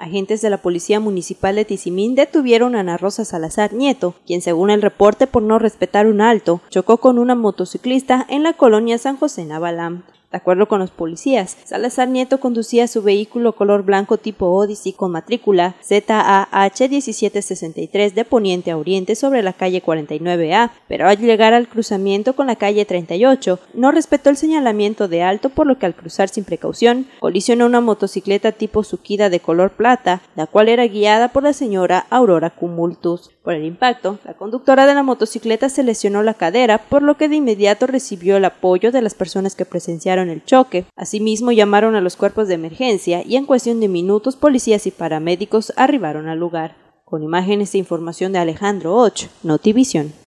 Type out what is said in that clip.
agentes de la Policía Municipal de Tizimín detuvieron a Ana Rosa Salazar Nieto, quien según el reporte por no respetar un alto, chocó con una motociclista en la colonia San José Navalam. De acuerdo con los policías, Salazar Nieto conducía su vehículo color blanco tipo Odyssey con matrícula ZAH1763 de poniente a oriente sobre la calle 49A, pero al llegar al cruzamiento con la calle 38 no respetó el señalamiento de alto por lo que al cruzar sin precaución colisionó una motocicleta tipo Sukida de color la cual era guiada por la señora Aurora Cumultus. Por el impacto, la conductora de la motocicleta se lesionó la cadera, por lo que de inmediato recibió el apoyo de las personas que presenciaron el choque. Asimismo, llamaron a los cuerpos de emergencia y en cuestión de minutos policías y paramédicos arribaron al lugar. Con imágenes e información de Alejandro Och, Notivision.